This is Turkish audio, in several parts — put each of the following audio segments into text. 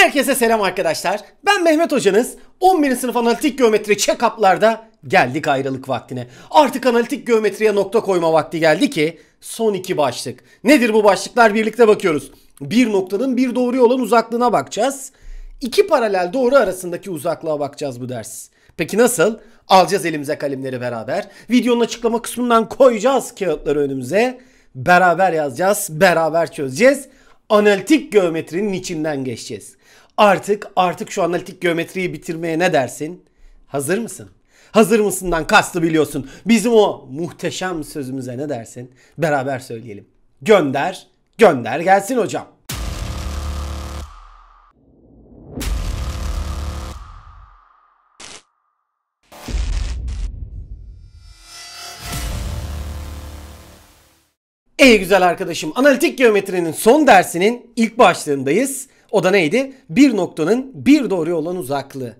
Herkese selam arkadaşlar. Ben Mehmet hocanız. 11. sınıf analitik geometri check-up'larda geldik ayrılık vaktine. Artık analitik geometriye nokta koyma vakti geldi ki son iki başlık. Nedir bu başlıklar birlikte bakıyoruz. Bir noktanın bir doğruya olan uzaklığına bakacağız. İki paralel doğru arasındaki uzaklığa bakacağız bu ders. Peki nasıl? Alacağız elimize kalemleri beraber. Videonun açıklama kısmından koyacağız kağıtları önümüze. Beraber yazacağız, beraber çözeceğiz. Analitik geometrinin içinden geçeceğiz. Artık artık şu analitik geometriyi bitirmeye ne dersin? Hazır mısın? Hazır mısından kastı biliyorsun. Bizim o muhteşem sözümüze ne dersin? Beraber söyleyelim. Gönder, gönder gelsin hocam. İyi güzel arkadaşım, analitik geometrinin son dersinin ilk başlığındayız. O da neydi? Bir noktanın bir doğruya olan uzaklığı.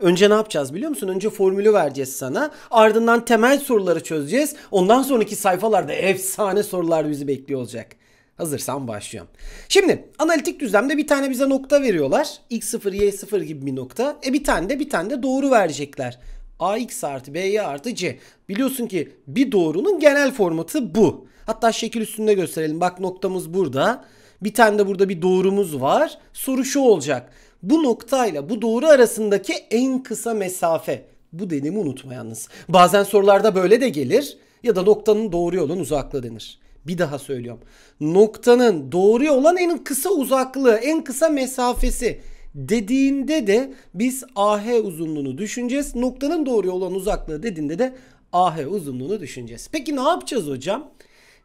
Önce ne yapacağız biliyor musun? Önce formülü vereceğiz sana. Ardından temel soruları çözeceğiz. Ondan sonraki sayfalarda efsane sorular bizi bekliyor olacak. Hazırsan başlıyorum. Şimdi analitik düzlemde bir tane bize nokta veriyorlar. X0, Y0 gibi bir nokta. E bir tane de bir tane de doğru verecekler. AX artı BY artı C. Biliyorsun ki bir doğrunun genel formatı bu. Hatta şekil üstünde gösterelim. Bak noktamız burada. Bir tane de burada bir doğrumuz var. Soru şu olacak. Bu noktayla bu doğru arasındaki en kısa mesafe. Bu denimi unutma yalnız. Bazen sorularda böyle de gelir ya da noktanın doğru yolun uzaklığı denir. Bir daha söylüyorum. Noktanın doğruya olan en kısa uzaklığı, en kısa mesafesi dediğinde de biz AH uzunluğunu düşüneceğiz. Noktanın doğruya olan uzaklığı dediğinde de AH uzunluğunu düşüneceğiz. Peki ne yapacağız hocam?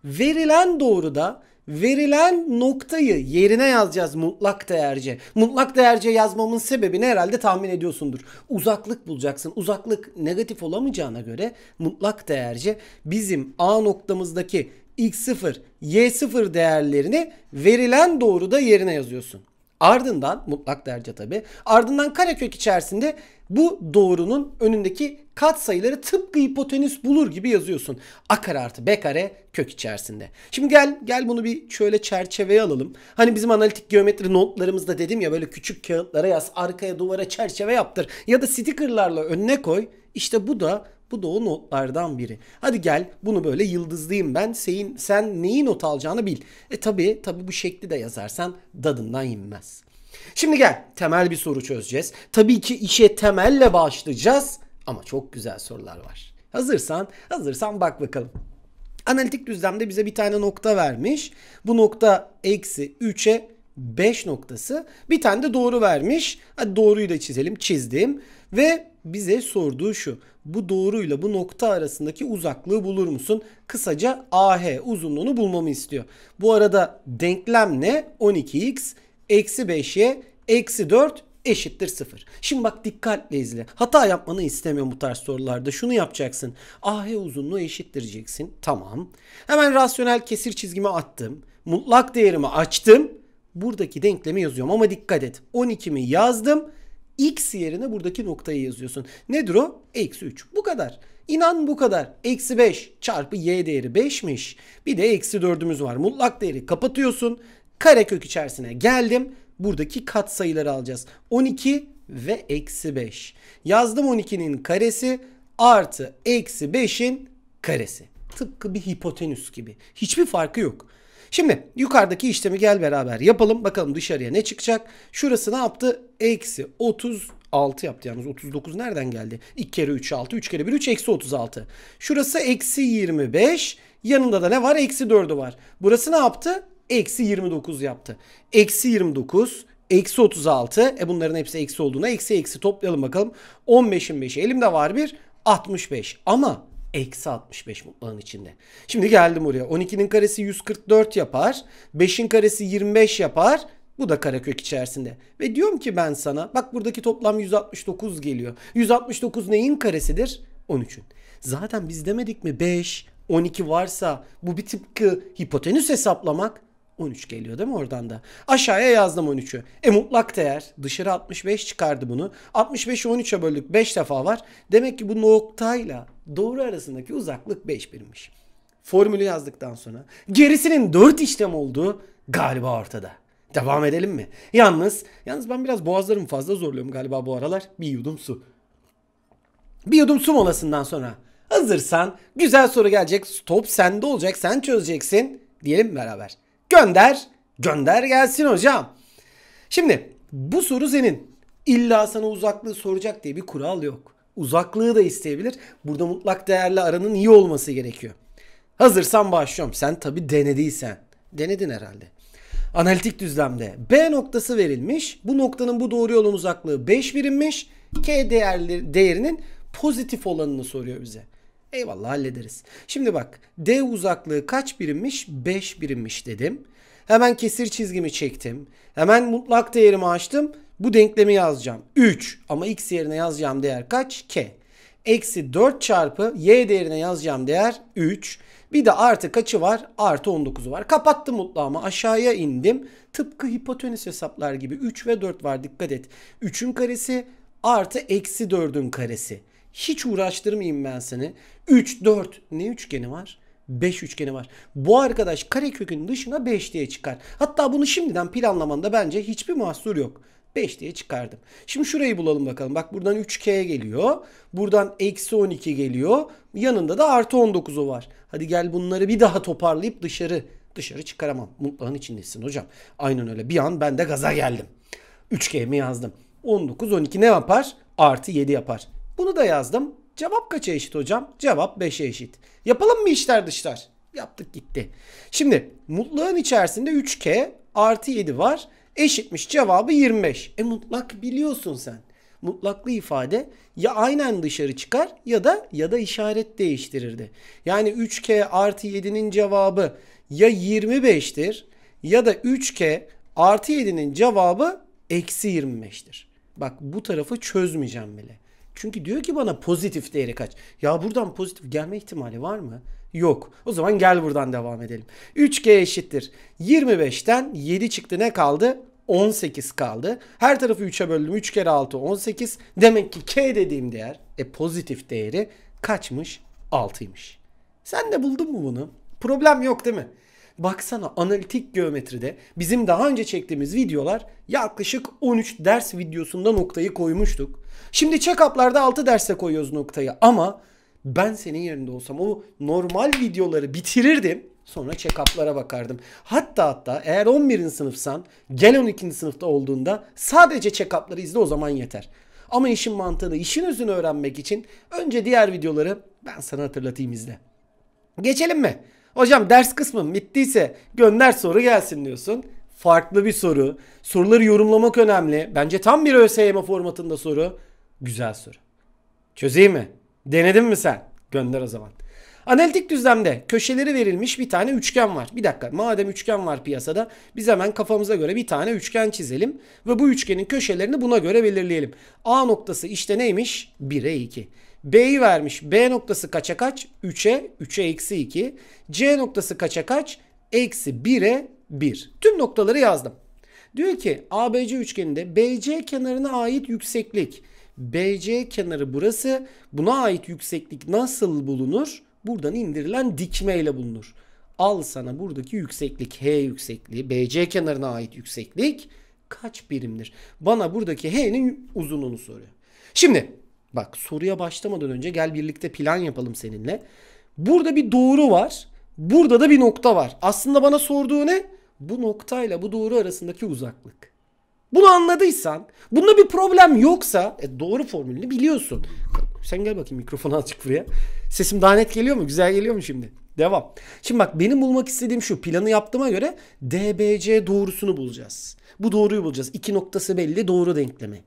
Verilen doğruda verilen noktayı yerine yazacağız mutlak değerce. Mutlak değerce yazmamın sebebini herhalde tahmin ediyorsundur. Uzaklık bulacaksın. Uzaklık negatif olamayacağına göre mutlak değerce bizim A noktamızdaki x0, y0 değerlerini verilen doğruda yerine yazıyorsun. Ardından mutlak derece tabi. Ardından karekök içerisinde bu doğrunun önündeki kat sayıları tıpkı hipotenüs bulur gibi yazıyorsun. A kare artı B kare kök içerisinde. Şimdi gel gel bunu bir şöyle çerçeveye alalım. Hani bizim analitik geometri notlarımızda dedim ya böyle küçük kağıtlara yaz, arkaya duvara çerçeve yaptır ya da stickerlarla önüne koy. İşte bu da bu da o notlardan biri. Hadi gel bunu böyle yıldızlayayım ben. Sen, sen neyi not alacağını bil. E tabi tabi bu şekli de yazarsan dadından inmez. Şimdi gel temel bir soru çözeceğiz. Tabii ki işe temelle başlayacağız ama çok güzel sorular var. Hazırsan, hazırsan bak bakalım. Analitik düzlemde bize bir tane nokta vermiş. Bu nokta eksi 3'e 5 noktası. Bir tane de doğru vermiş. Hadi doğruyu da çizelim. Çizdim. Ve bize sorduğu şu. Bu doğruyla bu nokta arasındaki uzaklığı bulur musun? Kısaca AH uzunluğunu bulmamı istiyor. Bu arada denklem ne? 12x eksi 5y eksi 4 eşittir 0. Şimdi bak dikkatle izle. Hata yapmanı istemiyorum bu tarz sorularda. Şunu yapacaksın. AH uzunluğu eşittireceksin. Tamam. Hemen rasyonel kesir çizgimi attım. Mutlak değerimi açtım buradaki denklemi yazıyorum. Ama dikkat et 12'mi yazdım. X yerine buradaki noktayı yazıyorsun. Nedir o? Eksi 3. Bu kadar. İnan bu kadar. Eksi 5 çarpı y değeri 5'miş. Bir de eksi 4'ümüz var. Mutlak değeri kapatıyorsun. Karekök içerisine geldim. Buradaki kat sayıları alacağız. 12 ve eksi 5. Yazdım 12'nin karesi artı eksi 5'in karesi. Tıpkı bir hipotenüs gibi. Hiçbir farkı yok. Şimdi yukarıdaki işlemi gel beraber yapalım. Bakalım dışarıya ne çıkacak. Şurası ne yaptı? Eksi 36 yaptı yalnız 39 nereden geldi? 2 kere 3 6 3 kere 1 3 eksi 36. Şurası eksi 25 yanında da ne var? Eksi 4'ü var. Burası ne yaptı? Eksi 29 yaptı. Eksi 29 eksi 36 e bunların hepsi eksi olduğuna eksi eksi toplayalım bakalım. 15'in 5'i elimde var bir 65 ama Eksi 65 mutlağın içinde. Şimdi geldim buraya. 12'nin karesi 144 yapar. 5'in karesi 25 yapar. Bu da karekök içerisinde. Ve diyorum ki ben sana bak buradaki toplam 169 geliyor. 169 neyin karesidir? 13'ün. Zaten biz demedik mi 5, 12 varsa bu bir tıpkı hipotenüs hesaplamak 13 geliyor değil mi oradan da? Aşağıya yazdım 13'ü. E mutlak değer dışarı 65 çıkardı bunu. 65'i 13'e böldük 5 defa var. Demek ki bu noktayla doğru arasındaki uzaklık 5 birimmiş. Formülü yazdıktan sonra gerisinin 4 işlem olduğu galiba ortada. Devam edelim mi? Yalnız, yalnız ben biraz boğazlarımı fazla zorluyorum galiba bu aralar. Bir yudum su. Bir yudum su molasından sonra hazırsan güzel soru gelecek. Stop sende olacak. Sen çözeceksin. Diyelim beraber. Gönder. Gönder gelsin hocam. Şimdi bu soru senin. İlla sana uzaklığı soracak diye bir kural yok. Uzaklığı da isteyebilir. Burada mutlak değerli aranın iyi olması gerekiyor. Hazırsan başlıyorum. Sen tabi denediysen. Denedin herhalde. Analitik düzlemde B noktası verilmiş. Bu noktanın bu doğru yolun uzaklığı 5 birimmiş. K değerli, değerinin pozitif olanını soruyor bize. Eyvallah hallederiz. Şimdi bak D uzaklığı kaç birimmiş? 5 birimmiş dedim. Hemen kesir çizgimi çektim. Hemen mutlak değerimi açtım. Bu denklemi yazacağım. 3 ama x yerine yazacağım değer kaç? K. Eksi 4 çarpı y değerine yazacağım değer 3. Bir de artı kaçı var? Artı 19'u var. Kapattım mutlağımı aşağıya indim. Tıpkı hipotenüs hesaplar gibi 3 ve 4 var dikkat et. 3'ün karesi artı eksi 4'ün karesi. Hiç uğraştırmayayım ben seni. 3, 4 ne üçgeni var? 5 üçgeni var. Bu arkadaş karekökün dışına 5 diye çıkar. Hatta bunu şimdiden planlamanda bence hiçbir mahsur yok. 5 diye çıkardım. Şimdi şurayı bulalım bakalım. Bak buradan 3K geliyor. Buradan eksi 12 geliyor. Yanında da artı 19'u var. Hadi gel bunları bir daha toparlayıp dışarı dışarı çıkaramam. Mutlağın içindesin hocam. Aynen öyle. Bir an ben de gaza geldim. 3K mi yazdım? 19, 12 ne yapar? Artı 7 yapar. Bunu da yazdım. Cevap kaça eşit hocam? Cevap 5'e eşit. Yapalım mı işler dışlar? Yaptık gitti. Şimdi mutlağın içerisinde 3K artı 7 var eşitmiş cevabı 25. E mutlak biliyorsun sen. Mutlaklı ifade ya aynen dışarı çıkar ya da ya da işaret değiştirirdi. Yani 3k artı 7'nin cevabı ya 25'tir ya da 3k artı 7'nin cevabı eksi 25'tir. Bak bu tarafı çözmeyeceğim bile. Çünkü diyor ki bana pozitif değeri kaç. Ya buradan pozitif gelme ihtimali var mı? Yok. O zaman gel buradan devam edelim. 3G eşittir. 25'ten 7 çıktı ne kaldı? 18 kaldı. Her tarafı 3'e böldüm. 3 kere 6 18. Demek ki K dediğim değer e, pozitif değeri kaçmış? 6'ymış. Sen de buldun mu bunu? Problem yok değil mi? Baksana analitik geometride bizim daha önce çektiğimiz videolar yaklaşık 13 ders videosunda noktayı koymuştuk. Şimdi check-up'larda 6 derste koyuyoruz noktayı ama ben senin yerinde olsam o normal videoları bitirirdim. Sonra check-up'lara bakardım. Hatta hatta eğer 11. sınıfsan gel 12. sınıfta olduğunda sadece check-up'ları izle o zaman yeter. Ama işin mantığını, işin özünü öğrenmek için önce diğer videoları ben sana hatırlatayım izle. Geçelim mi? Hocam ders kısmım bittiyse gönder soru gelsin diyorsun. Farklı bir soru. Soruları yorumlamak önemli. Bence tam bir ÖSYM formatında soru. Güzel soru. Çözeyim mi? Denedin mi sen? Gönder o zaman. Analitik düzlemde köşeleri verilmiş bir tane üçgen var. Bir dakika madem üçgen var piyasada biz hemen kafamıza göre bir tane üçgen çizelim. Ve bu üçgenin köşelerini buna göre belirleyelim. A noktası işte neymiş? 1'e 2. B'yi vermiş. B noktası kaça kaç? 3'e 3'e eksi 2. C noktası kaça kaç? Eksi 1'e 1. Tüm noktaları yazdım. Diyor ki ABC üçgeninde BC kenarına ait yükseklik BC kenarı burası. Buna ait yükseklik nasıl bulunur? Buradan indirilen dikmeyle bulunur. Al sana buradaki yükseklik H yüksekliği BC kenarına ait yükseklik kaç birimdir? Bana buradaki H'nin uzunluğunu soruyor. Şimdi bak soruya başlamadan önce gel birlikte plan yapalım seninle. Burada bir doğru var. Burada da bir nokta var. Aslında bana sorduğu ne? Bu noktayla bu doğru arasındaki uzaklık. Bunu anladıysan, bunda bir problem yoksa e, doğru formülünü biliyorsun. Sen gel bakayım mikrofonu açık buraya. Sesim daha net geliyor mu? Güzel geliyor mu şimdi? Devam. Şimdi bak benim bulmak istediğim şu planı yaptığıma göre DBC doğrusunu bulacağız. Bu doğruyu bulacağız. İki noktası belli doğru denklemi.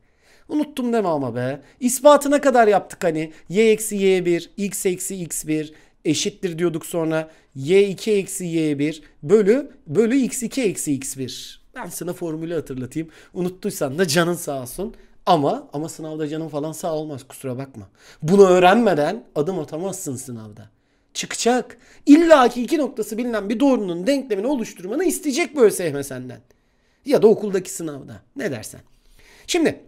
Unuttum deme ama be. İspatına kadar yaptık hani. Y eksi Y1, X eksi X1 eşittir diyorduk sonra. Y2 eksi Y1 bölü bölü X2 eksi X1. Ben sana formülü hatırlatayım. Unuttuysan da canın sağ olsun. Ama ama sınavda canın falan sağ olmaz kusura bakma. Bunu öğrenmeden adım atamazsın sınavda. Çıkacak. İlla ki iki noktası bilinen bir doğrunun denklemini oluşturmanı isteyecek bu ÖSYM senden. Ya da okuldaki sınavda. Ne dersen. Şimdi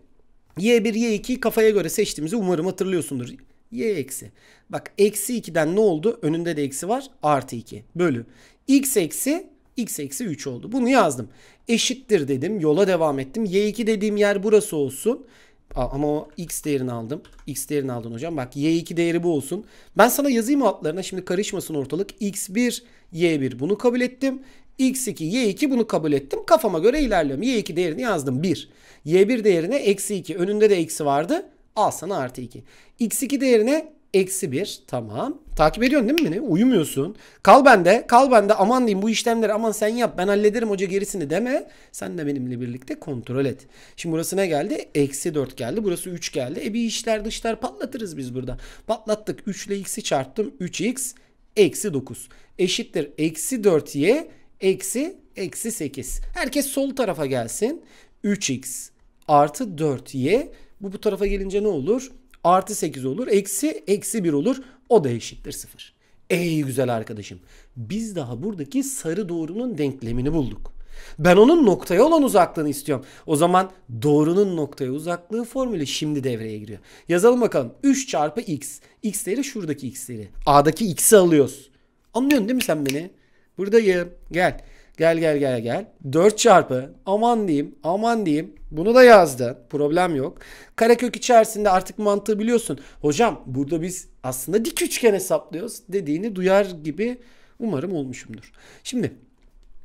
Y1, Y2 kafaya göre seçtiğimizi umarım hatırlıyorsundur. Y eksi. Bak eksi 2'den ne oldu? Önünde de eksi var. Artı 2 bölü. X eksi X eksi 3 oldu. Bunu yazdım eşittir dedim. Yola devam ettim. Y2 dediğim yer burası olsun. Ama o x değerini aldım. X değerini aldın hocam. Bak y2 değeri bu olsun. Ben sana yazayım altlarına. Şimdi karışmasın ortalık. x1, y1 bunu kabul ettim. x2, y2 bunu kabul ettim. Kafama göre ilerliyorum. y2 değerini yazdım. 1. y1 değerine eksi 2. Önünde de eksi vardı. Al sana artı 2. x2 değerine Eksi bir tamam. Takip ediyorsun değil mi beni? Uyumuyorsun. Kal bende. Kal bende. Aman diyeyim bu işlemleri aman sen yap. Ben hallederim hoca gerisini deme. Sen de benimle birlikte kontrol et. Şimdi burası ne geldi? Eksi dört geldi. Burası üç geldi. E bir işler dışlar patlatırız biz burada. Patlattık. 3 ile x'i çarptım. üç x eksi dokuz Eşittir. Eksi dört y eksi eksi sekiz Herkes sol tarafa gelsin. üç x artı dört y Bu bu tarafa gelince ne olur? Artı 8 olur. Eksi eksi 1 olur. O da eşittir 0. Ey güzel arkadaşım. Biz daha buradaki sarı doğrunun denklemini bulduk. Ben onun noktaya olan uzaklığını istiyorum. O zaman doğrunun noktaya uzaklığı formülü şimdi devreye giriyor. Yazalım bakalım. 3 çarpı x. x değeri şuradaki x değeri, A'daki x'i alıyoruz. Anlıyorsun değil mi sen beni? Buradayım. Gel. Gel gel gel gel. 4 çarpı aman diyeyim aman diyeyim. Bunu da yazdı. Problem yok. Karekök içerisinde artık mantığı biliyorsun. Hocam burada biz aslında dik üçgen hesaplıyoruz dediğini duyar gibi umarım olmuşumdur. Şimdi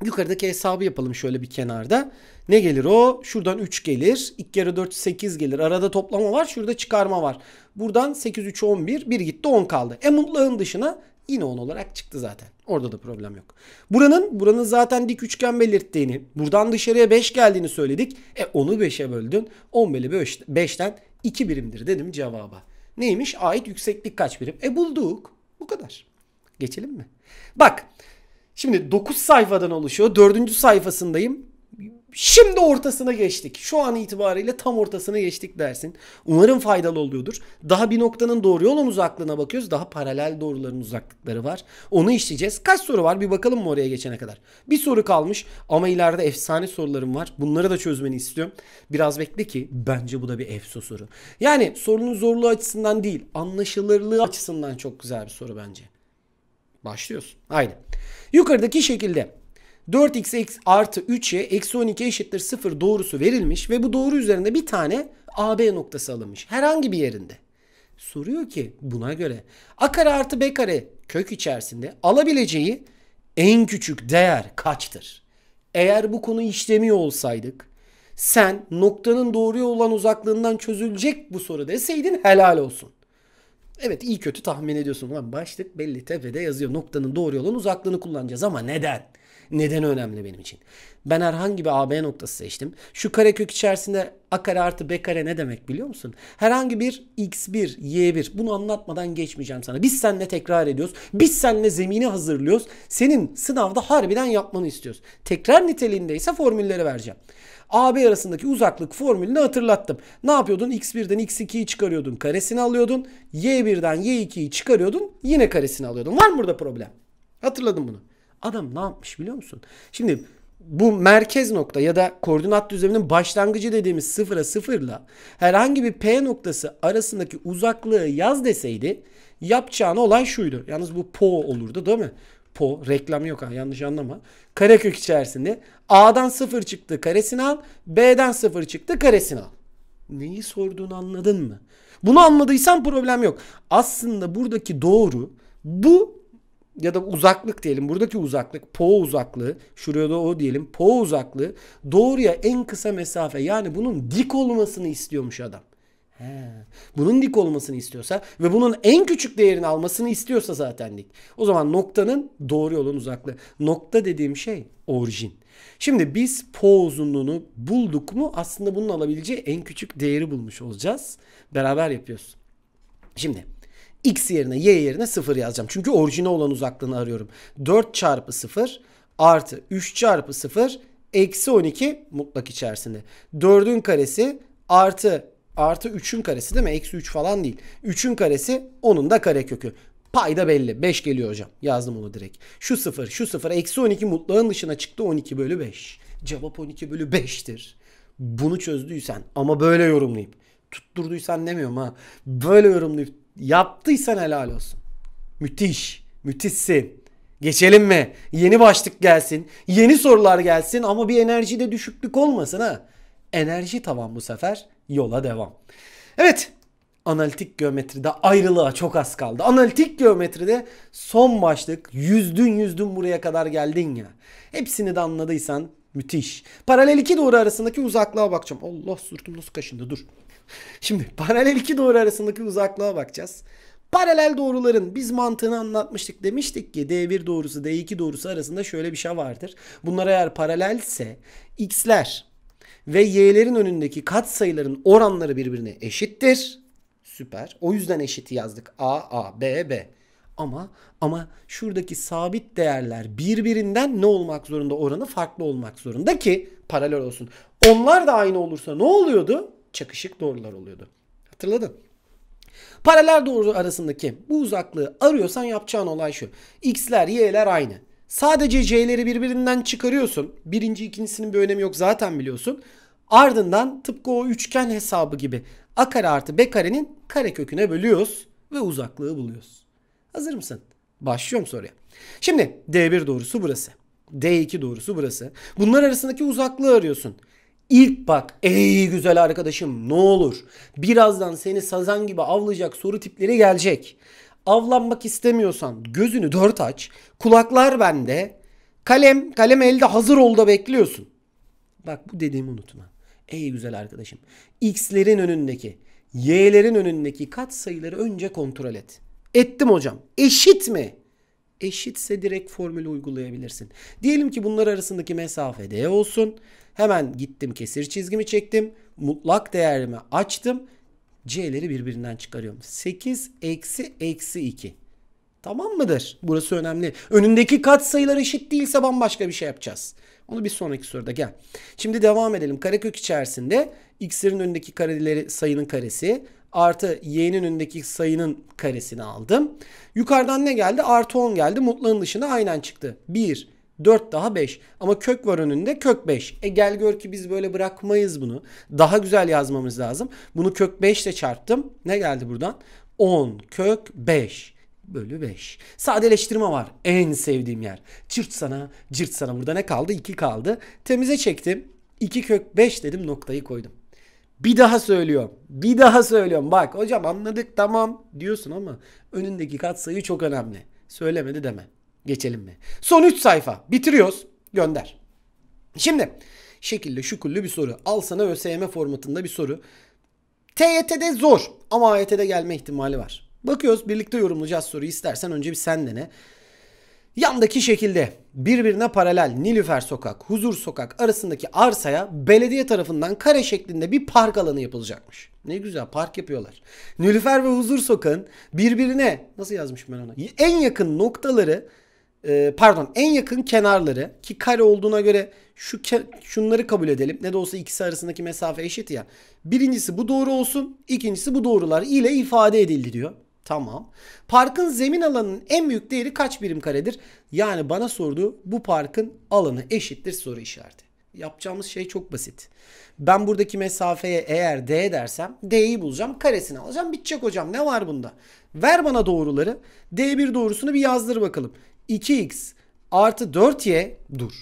yukarıdaki hesabı yapalım şöyle bir kenarda. Ne gelir o? Şuradan 3 gelir. 2 kere 4 8 gelir. Arada toplama var. Şurada çıkarma var. Buradan 8 3 11. 1 gitti 10 kaldı. E mutlağın dışına Yine 10 olarak çıktı zaten. Orada da problem yok. Buranın buranın zaten dik üçgen belirttiğini, buradan dışarıya 5 geldiğini söyledik. E onu 5'e böldün. 10 bölü 5'ten 2 birimdir dedim cevaba. Neymiş? Ait yükseklik kaç birim? E bulduk. Bu kadar. Geçelim mi? Bak. Şimdi 9 sayfadan oluşuyor. 4. sayfasındayım. Şimdi ortasına geçtik. Şu an itibariyle tam ortasına geçtik dersin. Umarım faydalı oluyordur. Daha bir noktanın doğru yolun uzaklığına bakıyoruz. Daha paralel doğruların uzaklıkları var. Onu işleyeceğiz. Kaç soru var? Bir bakalım mı oraya geçene kadar? Bir soru kalmış ama ileride efsane sorularım var. Bunları da çözmeni istiyorum. Biraz bekle ki bence bu da bir EFSO soru. Yani sorunun zorluğu açısından değil, anlaşılırlığı açısından çok güzel bir soru bence. Başlıyoruz. Haydi. Yukarıdaki şekilde 4x, x artı 3'e eksi 12 eşittir 0 doğrusu verilmiş ve bu doğru üzerinde bir tane AB noktası alınmış. Herhangi bir yerinde. Soruyor ki buna göre a kare artı b kare kök içerisinde alabileceği en küçük değer kaçtır? Eğer bu konu işlemiyor olsaydık sen noktanın doğruya olan uzaklığından çözülecek bu soru deseydin helal olsun. Evet iyi kötü tahmin ediyorsun. Lan başlık belli tepede yazıyor. Noktanın doğru olan uzaklığını kullanacağız ama neden? Neden önemli benim için? Ben herhangi bir AB noktası seçtim. Şu karekök içerisinde A kare artı B kare ne demek biliyor musun? Herhangi bir X1, Y1 bunu anlatmadan geçmeyeceğim sana. Biz seninle tekrar ediyoruz. Biz seninle zemini hazırlıyoruz. Senin sınavda harbiden yapmanı istiyoruz. Tekrar niteliğindeyse formülleri vereceğim. AB arasındaki uzaklık formülünü hatırlattım. Ne yapıyordun? X1'den X2'yi çıkarıyordun. Karesini alıyordun. Y1'den Y2'yi çıkarıyordun. Yine karesini alıyordun. Var mı burada problem? Hatırladım bunu. Adam ne yapmış biliyor musun? Şimdi bu merkez nokta ya da koordinat düzleminin başlangıcı dediğimiz sıfıra sıfırla herhangi bir P noktası arasındaki uzaklığı yaz deseydi yapacağın olay şuydu. Yalnız bu po olurdu değil mi? Po reklam yok ha yanlış anlama. Karekök içerisinde A'dan sıfır çıktı karesini al B'den sıfır çıktı karesini al. Neyi sorduğunu anladın mı? Bunu anladıysan problem yok. Aslında buradaki doğru bu ya da uzaklık diyelim. Buradaki uzaklık po uzaklığı. Şuraya da o diyelim. Po uzaklığı doğruya en kısa mesafe. Yani bunun dik olmasını istiyormuş adam. He. Bunun dik olmasını istiyorsa ve bunun en küçük değerini almasını istiyorsa zaten dik. O zaman noktanın doğru yolun uzaklığı. Nokta dediğim şey orijin. Şimdi biz po uzunluğunu bulduk mu aslında bunun alabileceği en küçük değeri bulmuş olacağız. Beraber yapıyoruz. Şimdi x yerine y yerine 0 yazacağım. Çünkü orijine olan uzaklığını arıyorum. 4 çarpı 0 artı 3 çarpı 0 eksi 12 mutlak içerisinde. 4'ün karesi artı artı 3'ün karesi değil mi? Eksi 3 falan değil. 3'ün karesi onun da kare kökü. Payda belli. 5 geliyor hocam. Yazdım onu direkt. Şu 0, şu 0. Eksi 12 mutlağın dışına çıktı 12 bölü 5. Cevap 12 bölü 5'tir. Bunu çözdüysen ama böyle yorumlayıp tutturduysan demiyorum ha. Böyle yorumlayıp Yaptıysan helal olsun. Müthiş. Müthişsin. Geçelim mi? Yeni başlık gelsin. Yeni sorular gelsin ama bir enerjide düşüklük olmasın ha. Enerji tavan bu sefer. Yola devam. Evet. Analitik geometride ayrılığa çok az kaldı. Analitik geometride son başlık yüzdün yüzdün buraya kadar geldin ya. Hepsini de anladıysan müthiş. Paralel iki doğru arasındaki uzaklığa bakacağım. Allah sırtım nasıl kaşındı dur. Şimdi paralel iki doğru arasındaki uzaklığa bakacağız. Paralel doğruların biz mantığını anlatmıştık. Demiştik ki D1 doğrusu D2 doğrusu arasında şöyle bir şey vardır. Bunlar eğer paralelse x'ler ve y'lerin önündeki kat sayıların oranları birbirine eşittir. Süper. O yüzden eşiti yazdık. A, A, B, B. Ama ama şuradaki sabit değerler birbirinden ne olmak zorunda? Oranı farklı olmak zorunda ki paralel olsun. Onlar da aynı olursa ne oluyordu? çakışık doğrular oluyordu. Hatırladın? Paralel doğru arasındaki bu uzaklığı arıyorsan yapacağın olay şu. X'ler, Y'ler aynı. Sadece C'leri birbirinden çıkarıyorsun. Birinci, ikincisinin bir önemi yok zaten biliyorsun. Ardından tıpkı o üçgen hesabı gibi a kare artı b karenin kare köküne bölüyoruz ve uzaklığı buluyoruz. Hazır mısın? Başlıyorum soruya. Şimdi D1 doğrusu burası. D2 doğrusu burası. Bunlar arasındaki uzaklığı arıyorsun. İlk bak ey güzel arkadaşım ne olur. Birazdan seni sazan gibi avlayacak soru tipleri gelecek. Avlanmak istemiyorsan gözünü dört aç. Kulaklar bende. Kalem, kalem elde hazır ol da bekliyorsun. Bak bu dediğimi unutma. Ey güzel arkadaşım. X'lerin önündeki, Y'lerin önündeki kat sayıları önce kontrol et. Ettim hocam. Eşit mi? Eşitse direkt formülü uygulayabilirsin. Diyelim ki bunlar arasındaki mesafe D olsun. Hemen gittim kesir çizgimi çektim. Mutlak değerimi açtım. C'leri birbirinden çıkarıyorum. 8 eksi eksi 2. Tamam mıdır? Burası önemli. Önündeki kat sayılar eşit değilse bambaşka bir şey yapacağız. Onu bir sonraki soruda gel. Şimdi devam edelim. Karekök içerisinde x'lerin önündeki kareleri sayının karesi artı y'nin önündeki sayının karesini aldım. Yukarıdan ne geldi? Artı 10 geldi. Mutlağın dışına aynen çıktı. 1, 4 daha 5 ama kök var önünde kök 5. E gel gör ki biz böyle bırakmayız bunu. Daha güzel yazmamız lazım. Bunu kök 5 ile çarptım. Ne geldi buradan? 10 kök 5 bölü 5. Sadeleştirme var. En sevdiğim yer. Çırt sana, cırt sana. Burada ne kaldı? 2 kaldı. Temize çektim. 2 kök 5 dedim noktayı koydum. Bir daha söylüyorum. Bir daha söylüyorum. Bak hocam anladık tamam diyorsun ama önündeki katsayı çok önemli. Söylemedi deme. Geçelim mi? Son 3 sayfa. Bitiriyoruz. Gönder. Şimdi şekilde şüküllü bir soru. Al sana ÖSYM formatında bir soru. TYT'de zor ama AYT'de gelme ihtimali var. Bakıyoruz birlikte yorumlayacağız soruyu. İstersen önce bir sen dene. Yandaki şekilde birbirine paralel Nilüfer Sokak, Huzur Sokak arasındaki arsaya belediye tarafından kare şeklinde bir park alanı yapılacakmış. Ne güzel park yapıyorlar. Nilüfer ve Huzur Sokak'ın birbirine nasıl yazmışım ben ona? En yakın noktaları e, pardon en yakın kenarları ki kare olduğuna göre şu şunları kabul edelim. Ne de olsa ikisi arasındaki mesafe eşit ya. Birincisi bu doğru olsun, ikincisi bu doğrular ile ifade edildi diyor. Tamam. Parkın zemin alanının en büyük değeri kaç birim karedir? Yani bana sordu, bu parkın alanı eşittir soru işareti. Yapacağımız şey çok basit. Ben buradaki mesafeye eğer D dersem D'yi bulacağım. Karesini alacağım. Bitecek hocam. Ne var bunda? Ver bana doğruları. D1 doğrusunu bir yazdır bakalım. 2x artı 4y dur.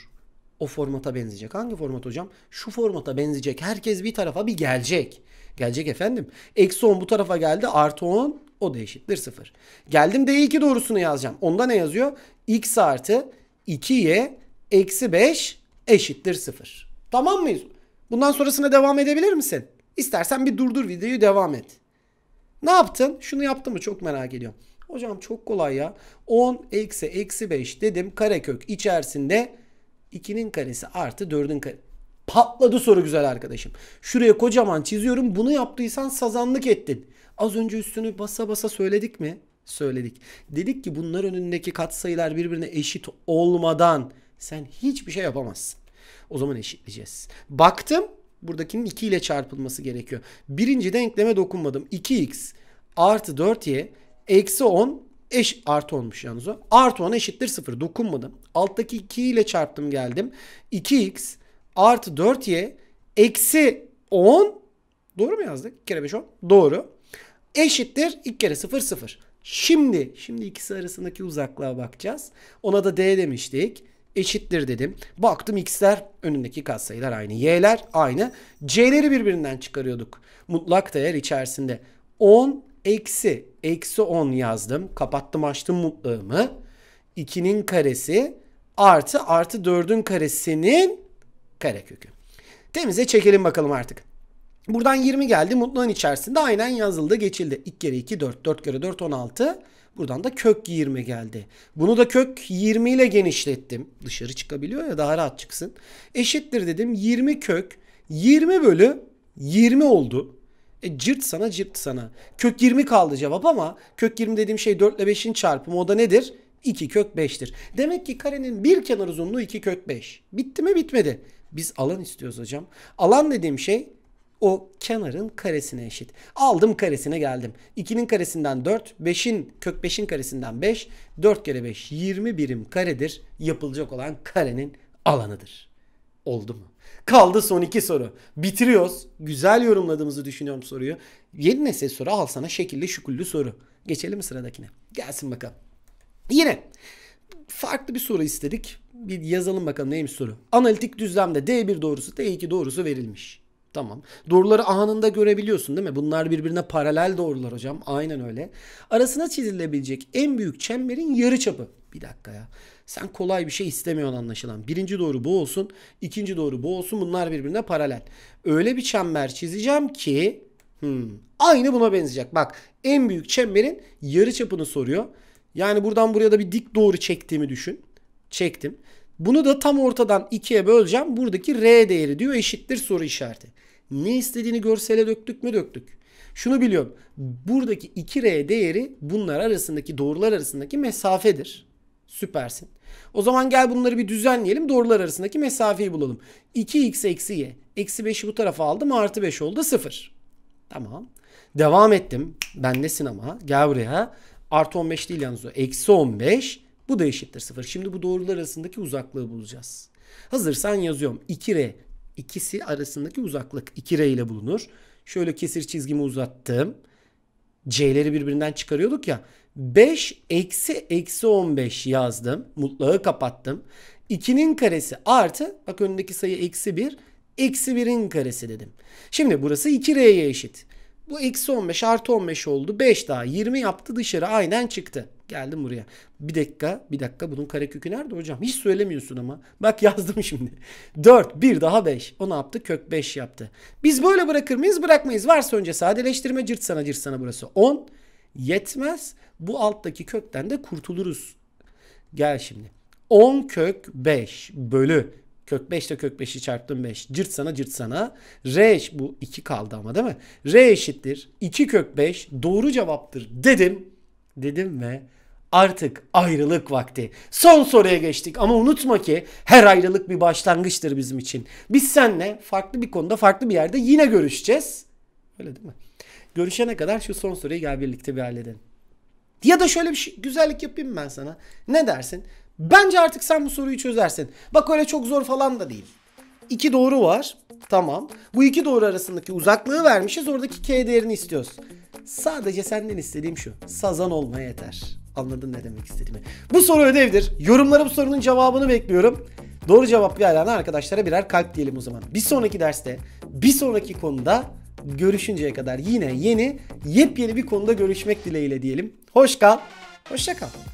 O formata benzeyecek. Hangi format hocam? Şu formata benzeyecek. Herkes bir tarafa bir gelecek. Gelecek efendim. Eksi 10 bu tarafa geldi. Artı 10 o da eşittir 0. Geldim D2 doğrusunu yazacağım. Onda ne yazıyor? X artı 2y eksi 5 eşittir 0. Tamam mıyız? Bundan sonrasına devam edebilir misin? İstersen bir durdur videoyu devam et. Ne yaptın? Şunu yaptın mı? Çok merak ediyorum. Hocam çok kolay ya. 10 eksi eksi 5 dedim. Karekök içerisinde 2'nin karesi artı 4'ün karesi. Patladı soru güzel arkadaşım. Şuraya kocaman çiziyorum. Bunu yaptıysan sazanlık ettin. Az önce üstünü basa basa söyledik mi? Söyledik. Dedik ki bunlar önündeki katsayılar birbirine eşit olmadan sen hiçbir şey yapamazsın. O zaman eşitleyeceğiz. Baktım buradakinin 2 ile çarpılması gerekiyor. Birinci denkleme dokunmadım. 2x artı 4y Eksi 10 eş artı olmuş yalnız o. Artı 10 eşittir 0. Dokunmadım. Alttaki 2 ile çarptım geldim. 2x artı 4y eksi 10 doğru mu yazdık? 2 kere 5 10. Doğru. Eşittir 2 kere 0 0. Şimdi şimdi ikisi arasındaki uzaklığa bakacağız. Ona da d demiştik. Eşittir dedim. Baktım x'ler önündeki katsayılar aynı. Y'ler aynı. C'leri birbirinden çıkarıyorduk. Mutlak değer içerisinde. 10 eksi eksi 10 yazdım. Kapattım açtım mutluğumu. 2'nin karesi artı artı 4'ün karesinin karekökü. Temize çekelim bakalım artık. Buradan 20 geldi. Mutluğun içerisinde aynen yazıldı geçildi. 2 kere 2 4. 4 kere 4 16. Buradan da kök 20 geldi. Bunu da kök 20 ile genişlettim. Dışarı çıkabiliyor ya daha rahat çıksın. Eşittir dedim. 20 kök 20 bölü 20 oldu. E cırt sana cırt sana. Kök 20 kaldı cevap ama kök 20 dediğim şey 4 ile 5'in çarpımı o da nedir? 2 kök 5'tir. Demek ki karenin bir kenar uzunluğu 2 kök 5. Bitti mi bitmedi. Biz alan istiyoruz hocam. Alan dediğim şey o kenarın karesine eşit. Aldım karesine geldim. 2'nin karesinden 4, 5'in kök 5'in karesinden 5, 4 kere 5 20 birim karedir. Yapılacak olan karenin alanıdır. Oldu mu? Kaldı son iki soru. Bitiriyoruz. Güzel yorumladığımızı düşünüyorum soruyu. Yeni nesil soru al sana şekilli şükürlü soru. Geçelim mi sıradakine? Gelsin bakalım. Yine farklı bir soru istedik. Bir yazalım bakalım neymiş soru. Analitik düzlemde D1 doğrusu D2 doğrusu verilmiş. Tamam. Doğruları anında görebiliyorsun değil mi? Bunlar birbirine paralel doğrular hocam. Aynen öyle. Arasına çizilebilecek en büyük çemberin yarı çapı. Bir dakika ya. Sen kolay bir şey istemiyorsun anlaşılan. Birinci doğru bu olsun. ikinci doğru bu olsun. Bunlar birbirine paralel. Öyle bir çember çizeceğim ki hmm, aynı buna benzeyecek. Bak en büyük çemberin yarı çapını soruyor. Yani buradan buraya da bir dik doğru çektiğimi düşün. Çektim. Bunu da tam ortadan ikiye böleceğim. Buradaki R değeri diyor eşittir soru işareti. Ne istediğini görsele döktük mü döktük. Şunu biliyorum. Buradaki 2R değeri bunlar arasındaki doğrular arasındaki mesafedir. Süpersin. O zaman gel bunları bir düzenleyelim. Doğrular arasındaki mesafeyi bulalım. 2x eksi y. Eksi 5'i bu tarafa aldım. Artı 5 oldu. 0. Tamam. Devam ettim. Ben Bendesin ama. Gel buraya. Artı 15 değil yalnız o. Eksi 15. Bu da eşittir 0. Şimdi bu doğrular arasındaki uzaklığı bulacağız. Hazırsan yazıyorum. 2r. ikisi arasındaki uzaklık 2r ile bulunur. Şöyle kesir çizgimi uzattım. C'leri birbirinden çıkarıyorduk ya. 5 eksi eksi 15 yazdım. Mutlağı kapattım. 2'nin karesi artı bak önündeki sayı eksi 1. Eksi 1'in karesi dedim. Şimdi burası 2R'ye eşit. Bu eksi 15 artı 15 oldu. 5 daha 20 yaptı dışarı aynen çıktı. Geldim buraya. Bir dakika bir dakika bunun karekökü nerede hocam? Hiç söylemiyorsun ama. Bak yazdım şimdi. 4 1 daha 5. O ne yaptı? Kök 5 yaptı. Biz böyle bırakır mıyız? Bırakmayız. Varsa önce sadeleştirme cırt sana cırt sana burası. 10 yetmez. Bu alttaki kökten de kurtuluruz. Gel şimdi. 10 kök 5 bölü kök 5 ile kök 5'i çarptım 5. Cırt sana cırt sana. R bu 2 kaldı ama değil mi? R eşittir 2 kök 5 doğru cevaptır dedim. Dedim ve artık ayrılık vakti. Son soruya geçtik ama unutma ki her ayrılık bir başlangıçtır bizim için. Biz senle farklı bir konuda farklı bir yerde yine görüşeceğiz. Öyle değil mi? Görüşene kadar şu son soruyu gel birlikte bir halledelim. Ya da şöyle bir şey, güzellik yapayım ben sana. Ne dersin? Bence artık sen bu soruyu çözersin. Bak öyle çok zor falan da değil. İki doğru var. Tamam. Bu iki doğru arasındaki uzaklığı vermişiz. Oradaki k değerini istiyoruz. Sadece senden istediğim şu. Sazan olmaya yeter. Anladın ne demek istediğimi. Bu soru ödevdir. Yorumlara bu sorunun cevabını bekliyorum. Doğru cevap veren arkadaşlara birer kalp diyelim o zaman. Bir sonraki derste, bir sonraki konuda görüşünceye kadar yine yeni yepyeni bir konuda görüşmek dileğiyle diyelim. Hoş kal, hoşça kal.